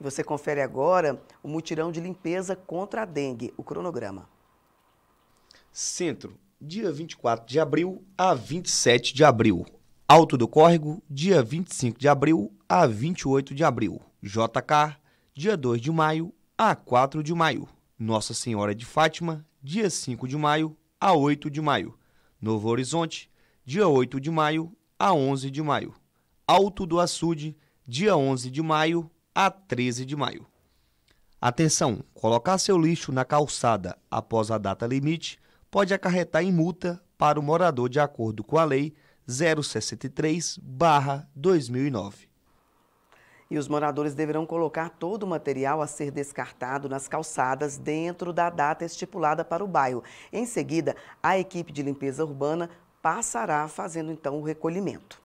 Você confere agora o mutirão de limpeza contra a dengue, o cronograma. Centro, dia 24 de abril a 27 de abril. Alto do Córrego, dia 25 de abril a 28 de abril. JK, dia 2 de maio a 4 de maio. Nossa Senhora de Fátima, dia 5 de maio a 8 de maio. Novo Horizonte, dia 8 de maio a 11 de maio. Alto do Açude, dia 11 de maio a 13 de maio. Atenção: colocar seu lixo na calçada após a data limite pode acarretar em multa para o morador de acordo com a Lei 063-2009. E os moradores deverão colocar todo o material a ser descartado nas calçadas dentro da data estipulada para o bairro. Em seguida, a equipe de limpeza urbana passará fazendo então o recolhimento.